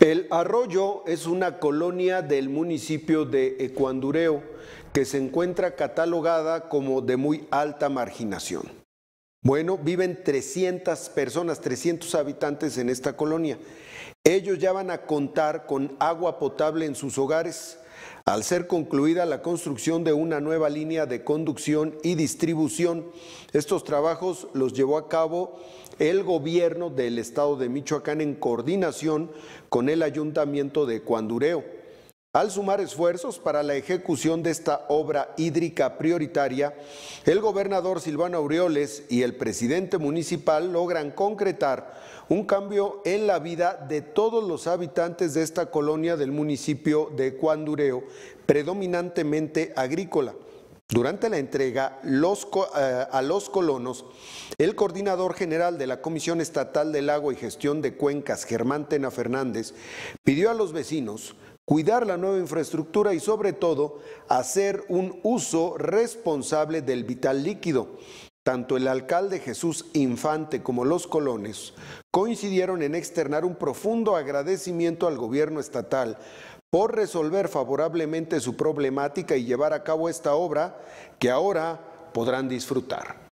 El arroyo es una colonia del municipio de Ecuandureo que se encuentra catalogada como de muy alta marginación. Bueno, viven 300 personas, 300 habitantes en esta colonia. Ellos ya van a contar con agua potable en sus hogares, al ser concluida la construcción de una nueva línea de conducción y distribución. Estos trabajos los llevó a cabo el gobierno del estado de Michoacán en coordinación con el ayuntamiento de Cuandureo. Al sumar esfuerzos para la ejecución de esta obra hídrica prioritaria, el gobernador Silvano Aureoles y el presidente municipal logran concretar un cambio en la vida de todos los habitantes de esta colonia del municipio de Cuandureo, predominantemente agrícola. Durante la entrega eh, a los colonos, el coordinador general de la Comisión Estatal del Agua y Gestión de Cuencas, Germán Tena Fernández, pidió a los vecinos cuidar la nueva infraestructura y sobre todo hacer un uso responsable del vital líquido. Tanto el alcalde Jesús Infante como los colones coincidieron en externar un profundo agradecimiento al gobierno estatal por resolver favorablemente su problemática y llevar a cabo esta obra que ahora podrán disfrutar.